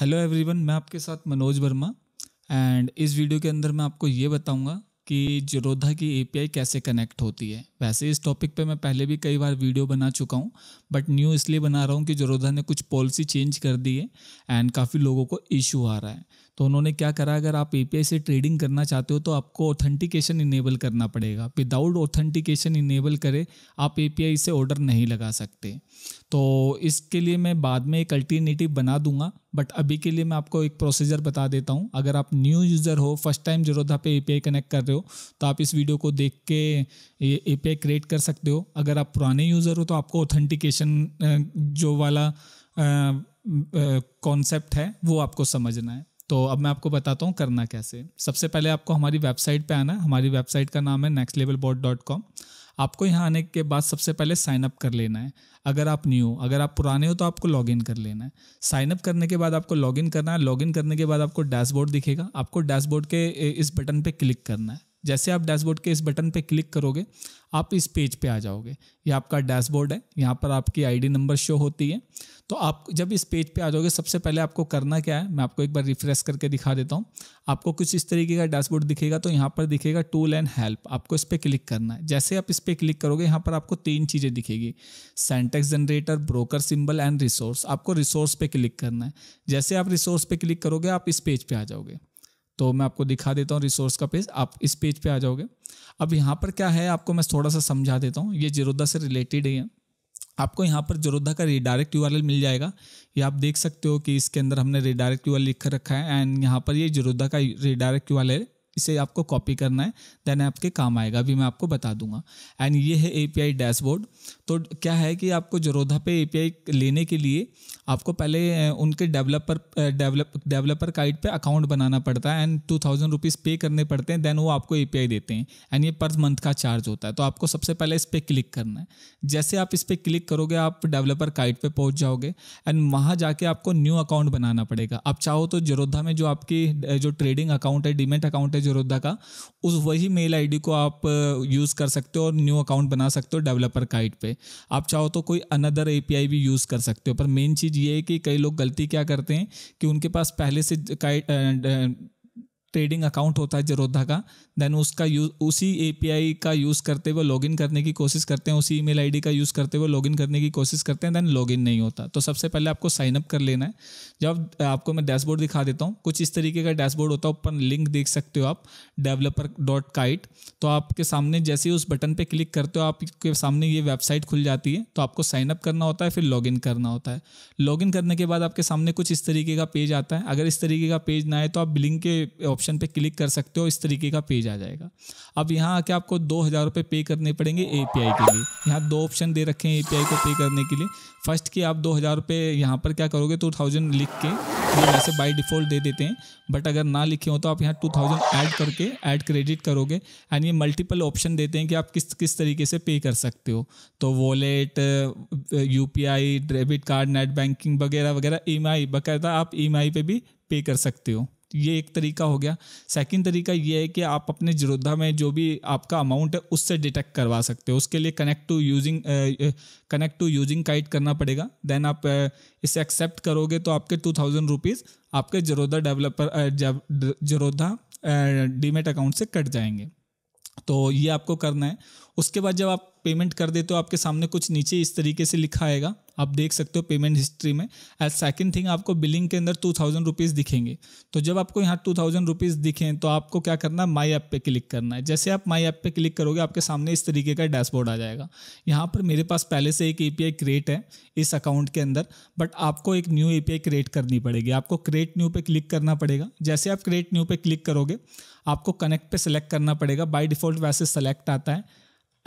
Hello everyone मैं आपके साथ मनोज वर्मा एंड इस वीडियो के अंदर मैं आपको ये बताऊंगा कि जरोधा की एपीआई कैसे कनेक्ट होती है वैसे इस टॉपिक पे मैं पहले भी कई बार वीडियो बना चुका हूँ बट न्यू इसलिए बना रहा हूँ कि जरोधा ने कुछ पॉलिसी चेंज कर दी है एंड काफ़ी लोगों को इशू आ रहा है तो उन्होंने क्या करा अगर आप ए से ट्रेडिंग करना चाहते हो तो आपको ऑथेंटिकेशन इनेबल करना पड़ेगा विदाउट ऑथेंटिकेशन इनेबल करे आप ए से ऑर्डर नहीं लगा सकते तो इसके लिए मैं बाद में एक अल्टरनेटिव बना दूंगा बट अभी के लिए मैं आपको एक प्रोसीजर बता देता हूँ अगर आप न्यू यूज़र हो फर्स्ट टाइम जरोधा पे ए कनेक्ट कर रहे हो तो आप इस वीडियो को देख के ये ए पे क्रिएट कर सकते हो अगर आप पुराने यूज़र हो तो आपको ऑथेंटिकेशन जो वाला कॉन्सेप्ट है वो आपको समझना है तो अब मैं आपको बताता हूँ करना कैसे सबसे पहले आपको हमारी वेबसाइट पे आना है हमारी वेबसाइट का नाम है next level bot dot com आपको यहाँ आने के बाद सबसे पहले साइनअप कर लेना है अगर आप न्यू हो अगर आप पुराने हो तो आपको लॉगिन कर लेना है साइनअप करने के बाद आपको लॉगिन करना है लॉगिन करने के बाद आपको डैशबोर्ड दिखेगा आपको डैशबोर्ड के इस बटन पर क्लिक करना है जैसे आप डैशबोर्ड के इस बटन पे क्लिक करोगे आप इस पेज पे आ जाओगे ये आपका डैशबोर्ड है यहाँ पर आपकी आईडी नंबर शो होती है तो आप जब इस पेज पे आ जाओगे सबसे पहले आपको करना क्या है मैं आपको एक बार रिफ्रेश करके दिखा देता हूँ आपको कुछ इस तरीके का डैशबोर्ड दिखेगा तो यहाँ पर दिखेगा टूल एंड हेल्प आपको इस पर क्लिक करना है जैसे आप इस पर क्लिक करोगे यहाँ पर आपको तीन चीज़ें दिखेगी syntax generator broker symbol and resource आपको रिसोर्स पर क्लिक करना है जैसे आप रिसोर्स पर क्लिक करोगे आप इस पेज पर आ जाओगे तो मैं आपको दिखा देता हूँ रिसोर्स का पेज आप इस पेज पे आ जाओगे अब यहाँ पर क्या है आपको मैं थोड़ा सा समझा देता हूँ ये जिरोदा से रिलेटेड है आपको यहाँ पर जरोदा का रिडायरेक्ट यू मिल जाएगा ये आप देख सकते हो कि इसके अंदर हमने रिडायरेक्ट यू लिख रखा है एंड यहाँ पर ये जरोदा का रिडायरेक्ट यू इसे आपको कॉपी करना है देन आपके काम आएगा अभी मैं आपको बता दूंगा एंड ये है ए डैशबोर्ड तो क्या है कि आपको जरोधा पे ए लेने के लिए आपको पहले उनके डेवलपर डेवलप डेवलपर काइट पे अकाउंट बनाना पड़ता है एंड टू थाउजेंड रुपीज़ पे करने पड़ते हैं देन वो आपको ए देते हैं एंड ये पर मंथ का चार्ज होता है तो आपको सबसे पहले इस पर क्लिक करना है जैसे आप इस पर क्लिक करोगे आप डेवलपर काइट पर पहुंच जाओगे एंड वहाँ जाके आपको न्यू अकाउंट बनाना पड़ेगा आप चाहो तो जरोधा में जो आपकी जो ट्रेडिंग अकाउंट है डिमेंट अकाउंट है जरोदा का उस वही मेल आईडी को आप यूज़ uh, कर सकते हो और न्यू अकाउंट बना सकते हो डेवलपर काइट पे आप चाहो तो कोई अनदर एपीआई भी यूज़ कर सकते हो पर मेन चीज़ ये है कि कई लोग गलती क्या करते हैं कि उनके पास पहले से काइट ट्रेडिंग अकाउंट होता है जरोधा का देन उसका यूज उसी ए का यूज़ करते हुए लॉगिन करने की कोशिश करते हैं उसी ईमेल आईडी का यूज़ करते हुए लॉगिन करने की कोशिश करते हैं देन लॉगिन नहीं होता तो सबसे पहले आपको साइन अप कर लेना है जब आपको मैं डैशबोर्ड दिखा देता हूँ कुछ इस तरीके का डैशबोर्ड होता है ऊपर लिंक देख सकते हो आप डेवलपर डॉट काइट तो आपके सामने जैसे ही उस बटन पर क्लिक करते हो आपके सामने ये वेबसाइट खुल जाती है तो आपको साइन अप करना होता है फिर लॉगिन करना होता है लॉगिन करने के बाद आपके सामने कुछ इस तरीके का पेज आता है अगर इस तरीके का पेज ना आए तो आप बिलिंग के ऑप्शन ऑप्शन पे क्लिक कर सकते हो इस तरीके का पेज आ जाएगा अब यहाँ आके आपको दो हज़ार रुपये पे करने पड़ेंगे ए के लिए यहाँ दो ऑप्शन दे रखे हैं ए को पे करने के लिए फर्स्ट कि आप दो हज़ार रुपये यहाँ पर क्या करोगे टू थाउजेंड लिख के वैसे बाई डिफ़ॉल्ट दे देते हैं बट अगर ना लिखे हो तो आप यहाँ टू थाउजेंड ऐड करके ऐड क्रेडिट करोगे एंड ये मल्टीपल ऑप्शन देते हैं कि आप किस किस तरीके से पे कर सकते हो तो wallet U debit card net banking वगैरह वगैरह ई एम आई बकायदा आप ई एम आई पे भी पे कर सकते हो ये एक तरीका हो गया सेकंड तरीका ये है कि आप अपने जरोधा में जो भी आपका अमाउंट है उससे डिटेक्ट करवा सकते हो उसके लिए connect to using connect to using Kite करना पड़ेगा देन आप uh, इसे एक्सेप्ट करोगे तो आपके टू थाउजेंड रुपीज़ आपके Zerodha developer Zerodha demat account से कट जाएंगे तो ये आपको करना है उसके बाद जब आप पेमेंट कर देते हो आपके सामने कुछ नीचे इस तरीके से लिखा आएगा आप देख सकते हो पेमेंट हिस्ट्री में एज सेकेंड थिंग आपको बिलिंग के अंदर टू थाउजेंड रुपीज़ दिखेंगे तो जब आपको यहाँ टू थाउजेंड रुपीज़ दिखें तो आपको क्या करना है माई ऐप पे क्लिक करना है जैसे आप माई ऐप पे क्लिक करोगे आपके सामने इस तरीके का डैशबोर्ड आ जाएगा यहाँ पर मेरे पास पहले से एक ए क्रिएट है इस अकाउंट के अंदर बट आपको एक न्यू ए क्रिएट करनी पड़ेगी आपको क्रिएट न्यू पे क्लिक करना पड़ेगा जैसे आप क्रिएट न्यू पे क्लिक करोगे आपको कनेक्ट पे सिलेक्ट करना पड़ेगा बाय डिफ़ॉल्ट वैसे सेलेक्ट आता है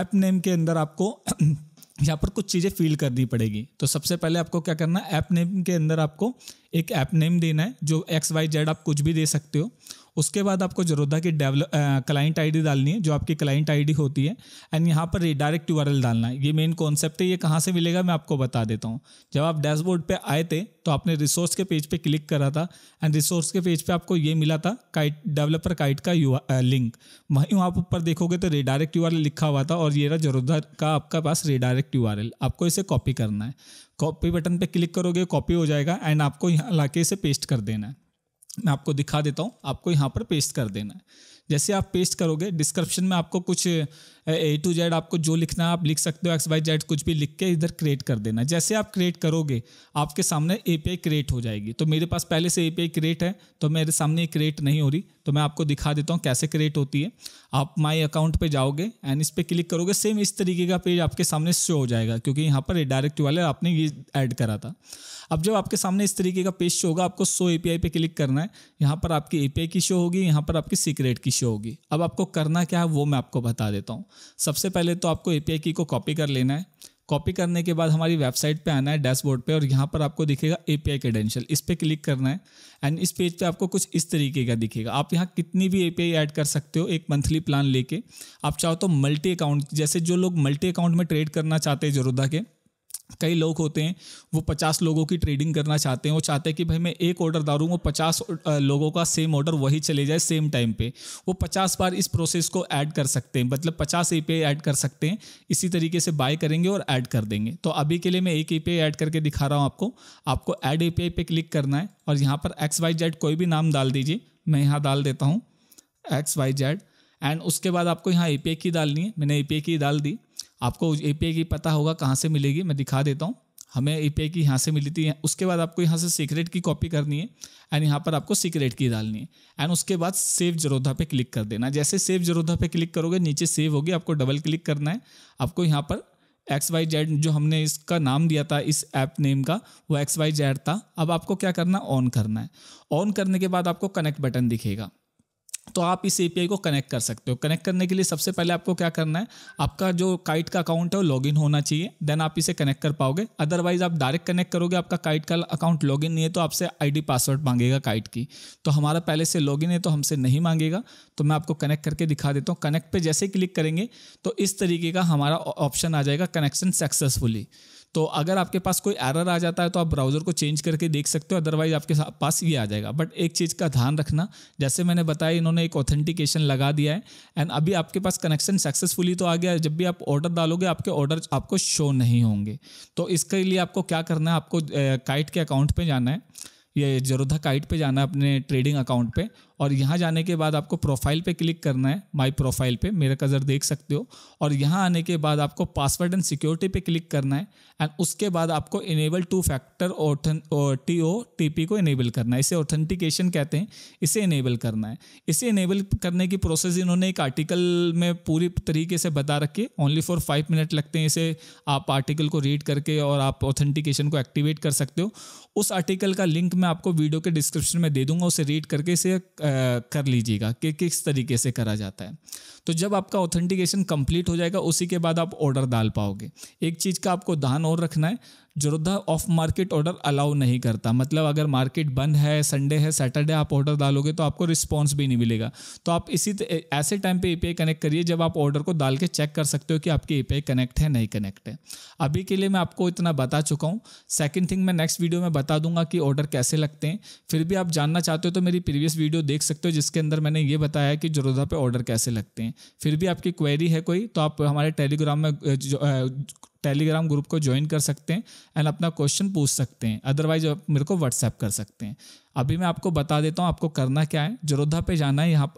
ऐप नेम के अंदर आपको यहाँ पर कुछ चीज़ें फील करनी पड़ेगी तो सबसे पहले आपको क्या करना है ऐप नेम के अंदर आपको एक ऐप नेम देना है जो एक्स वाई जेड आप कुछ भी दे सकते हो उसके बाद आपको जरोदा की डेवलप क्लाइंट आईडी डालनी है जो आपकी क्लाइंट आईडी होती है एंड यहाँ पर डायरेक्ट यू डालना है ये मेन कॉन्सेप्ट है ये कहाँ से मिलेगा मैं आपको बता देता हूँ जब आप डैशबोर्ड पर आए थे तो आपने रिसोर्स के पेज पर पे क्लिक करा था एंड रिसोर्स के पेज पर पे आपको ये मिला था काइट डेवलपर काइट का यू लिंक वहीं वहाँ ऊपर देखोगे तो रिडायरेक्ट यू लिखा हुआ था और ये रहा जरोदा का आपका पास रिडायरेक्ट यू आपको इसे कॉपी करना है कॉपी बटन पर क्लिक करोगे कॉपी हो जाएगा एंड आपको यहाँ ला इसे पेस्ट कर देना है मैं आपको दिखा देता हूँ आपको यहाँ पर पेस्ट कर देना है जैसे आप पेस्ट करोगे डिस्क्रिप्शन में आपको कुछ ए टू जेड आपको जो लिखना है आप लिख सकते हो एक्स वाई जेड कुछ भी लिख के इधर क्रिएट कर देना जैसे आप क्रिएट करोगे आपके सामने ए क्रिएट हो जाएगी तो मेरे पास पहले से ए क्रिएट है तो मेरे सामने क्रिएट नहीं हो रही तो मैं आपको दिखा देता हूँ कैसे क्रिएट होती है आप माई अकाउंट पर जाओगे एंड इस पर क्लिक करोगे सेम इस तरीके का पेज आपके सामने शो हो जाएगा क्योंकि यहाँ पर डायरेक्ट वाले आपने ये ऐड करा था अब जब आपके सामने इस तरीके का पेज शो होगा आपको सो ए पे क्लिक करना है यहाँ पर आपकी ए की शो होगी यहाँ पर आपकी सीक्रेट की अच्छी होगी अब आपको करना क्या है वो मैं आपको बता देता हूँ सबसे पहले तो आपको ए की को कॉपी कर लेना है कॉपी करने के बाद हमारी वेबसाइट पे आना है डैशबोर्ड पे और यहाँ पर आपको दिखेगा ए पी आई क्रेडेंशियल इस पर क्लिक करना है एंड इस पेज पे आपको कुछ इस तरीके का दिखेगा आप यहाँ कितनी भी ए पी आई ऐड कर सकते हो एक मंथली प्लान लेके आप चाहो तो मल्टी अकाउंट जैसे जो लोग मल्टी अकाउंट में ट्रेड करना चाहते हैं जरूदा के कई लोग होते हैं वो पचास लोगों की ट्रेडिंग करना चाहते हैं वो चाहते हैं कि भाई मैं एक ऑर्डर डालूँ वो पचास लोगों का सेम ऑर्डर वही चले जाए सेम टाइम पे वो पचास बार इस प्रोसेस को ऐड कर सकते हैं मतलब पचास ए पी ऐड कर सकते हैं इसी तरीके से बाय करेंगे और ऐड कर देंगे तो अभी के लिए मैं एक ए पी ऐड करके दिखा रहा हूँ आपको आपको ऐड ए पी पे क्लिक करना है और यहाँ पर एक्स वाई जेड कोई भी नाम डाल दीजिए मैं यहाँ डाल देता हूँ एक्स वाई जेड एंड उसके बाद आपको यहाँ ए पी की डालनी है मैंने ए पी की डाल दी आपको ए की पता होगा कहाँ से मिलेगी मैं दिखा देता हूँ हमें ए की यहाँ से मिली थी उसके बाद आपको यहाँ से सीक्रेट की कॉपी करनी है एंड यहाँ पर आपको सीक्रेट की डालनी है एंड उसके बाद सेव जरोधा पे क्लिक कर देना जैसे सेव जरोधा पे क्लिक करोगे नीचे सेव होगी आपको डबल क्लिक करना है आपको यहाँ पर एक्स वाई जेड जो हमने इसका नाम दिया था इस ऐप नेम का वो एक्स वाई जेड था अब आपको क्या करना ऑन करना है ऑन करने के बाद आपको कनेक्ट बटन दिखेगा तो आप इस ए को कनेक्ट कर सकते हो कनेक्ट करने के लिए सबसे पहले आपको क्या करना है आपका जो काइट का अकाउंट है वो लॉगिन होना चाहिए देन आप इसे कनेक्ट कर पाओगे अदरवाइज आप डायरेक्ट कनेक्ट करोगे आपका काइट का अकाउंट लॉगिन नहीं है तो आपसे आईडी पासवर्ड मांगेगा काइट की तो हमारा पहले से लॉगिन है तो हमसे नहीं मांगेगा तो मैं आपको कनेक्ट करके दिखा देता हूँ कनेक्ट पर जैसे क्लिक करेंगे तो इस तरीके का हमारा ऑप्शन आ जाएगा कनेक्शन सक्सेसफुली तो अगर आपके पास कोई एरर आ जाता है तो आप ब्राउज़र को चेंज करके देख सकते हो अदरवाइज आपके पास ये आ जाएगा बट एक चीज़ का ध्यान रखना जैसे मैंने बताया इन्होंने एक ऑथेंटिकेशन लगा दिया है एंड अभी आपके पास कनेक्शन सक्सेसफुली तो आ गया जब भी आप ऑर्डर डालोगे आपके ऑर्डर आपको शो नहीं होंगे तो इसके लिए आपको क्या करना है आपको काइट के अकाउंट पर जाना है ये जरोधा काइट पे जाना है अपने ट्रेडिंग अकाउंट पे और यहाँ जाने के बाद आपको प्रोफाइल पे क्लिक करना है माय प्रोफाइल पे मेरा कज़र देख सकते हो और यहाँ आने के बाद आपको पासवर्ड एंड सिक्योरिटी पे क्लिक करना है एंड उसके बाद आपको इनेबल टू फैक्टर और टी ओ टी पी को इनेबल करना है इसे ऑथेंटिकेशन कहते हैं इसे इनेबल करना है इसे इनेबल करने की प्रोसेस इन्होंने एक आर्टिकल में पूरी तरीके से बता रखी ओनली फॉर फाइव मिनट लगते हैं इसे आप आर्टिकल को रीड करके और आप ऑथेंटिकेशन को एक्टिवेट कर सकते हो उस आर्टिकल का लिंक मैं आपको वीडियो के डिस्क्रिप्शन में दे दूंगा उसे रीड करके इसे कर लीजिएगा कि किस तरीके से करा जाता है तो जब आपका ऑथेंटिकेशन कंप्लीट हो जाएगा उसी के बाद आप ऑर्डर डाल पाओगे एक चीज़ का आपको ध्यान और रखना है जरूरदा ऑफ मार्केट ऑर्डर अलाउ नहीं करता मतलब अगर मार्केट बंद है संडे है सैटरडे आप ऑर्डर डालोगे तो आपको रिस्पॉन्स भी नहीं मिलेगा तो आप इसी ऐसे टाइम पे ए कनेक्ट करिए जब आप ऑर्डर को डाल के चेक कर सकते हो कि आपकी ए कनेक्ट है नहीं कनेक्ट है अभी के लिए मैं आपको इतना बता चुका हूँ सेकेंड थिंग मैं नेक्स्ट वीडियो में बता दूंगा कि ऑर्डर कैसे लगते हैं फिर भी आप जानना चाहते हो तो मेरी प्रीवियस वीडियो देख सकते हो जिसके अंदर मैंने ये बताया कि जरूरदा पे ऑर्डर कैसे लगते हैं फिर भी आपकी क्वेरी है कोई तो आप हमारे टेलीग्राम में टेलीग्राम ग्रुप को ज्वाइन कर सकते हैं एंड अपना क्वेश्चन पूछ सकते हैं अदरवाइज आप मेरे को व्हाट्सएप कर सकते हैं अभी मैं आपको बता देता हूँ आपको करना क्या है जरोधा पे जाना है यहाँ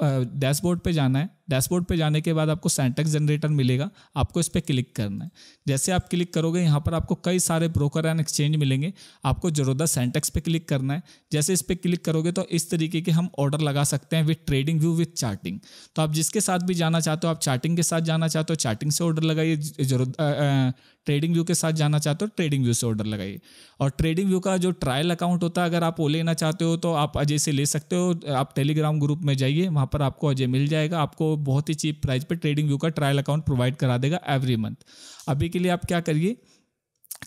डैशबोर्ड पे जाना है डैशबोर्ड पे जाने के बाद आपको सेंटेक्स जनरेटर मिलेगा आपको इस पर क्लिक करना है जैसे आप क्लिक करोगे यहाँ पर आपको कई सारे ब्रोकर एंड एक्सचेंज मिलेंगे आपको जरोधा सेंटेक्स पे क्लिक करना है जैसे इस पर क्लिक करोगे तो इस तरीके के हम ऑर्डर लगा सकते हैं with trading view with charting तो आप जिसके साथ भी जाना चाहते हो आप चार्टिंग के साथ जाना चाहते हो चार्टिंग से ऑर्डर लगाइए ट्रेडिंग व्यू के साथ जाना चाहते हो ट्रेडिंग व्यू से ऑर्डर लगाइए और ट्रेडिंग व्यू का जो ट्रायल अकाउंट होता है अगर आप वो लेना चाहते हो तो आप अजय से ले सकते हो आप टेलीग्राम ग्रुप में जाइए वहाँ पर आपको अजय मिल जाएगा आपको बहुत ही चीप प्राइस पर ट्रेडिंग व्यू का ट्रायल अकाउंट प्रोवाइड करा देगा एवरी मंथ अभी के लिए आप क्या करिए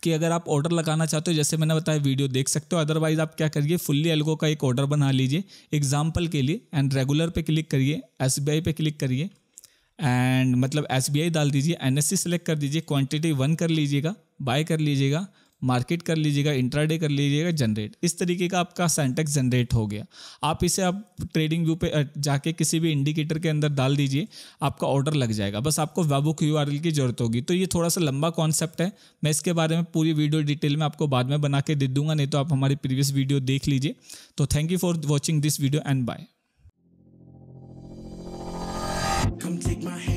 कि अगर आप ऑर्डर लगाना चाहते हो जैसे मैंने बताया वीडियो देख सकते हो अदरवाइज आप क्या करिए फुल्ली एल्गो का एक ऑर्डर बना लीजिए एग्जाम्पल के लिए एंड रेगुलर पे क्लिक करिए एस पे क्लिक करिए एंड मतलब एस डाल दीजिए एन सेलेक्ट कर दीजिए क्वान्टिटी वन कर लीजिएगा बाय कर लीजिएगा मार्केट कर लीजिएगा इंट्राडे कर लीजिएगा जनरेट इस तरीके का आपका सेंटेक्स जनरेट हो गया आप इसे आप ट्रेडिंग व्यू पे जाके किसी भी इंडिकेटर के अंदर डाल दीजिए आपका ऑर्डर लग जाएगा बस आपको आर एल की ज़रूरत होगी तो ये थोड़ा सा लंबा कॉन्सेप्ट है मैं इसके बारे में पूरी वीडियो डिटेल में आपको बाद में बना के दे दूंगा नहीं तो आप हमारी प्रीवियस वीडियो देख लीजिए तो thank you for watching this video and bye take my hand.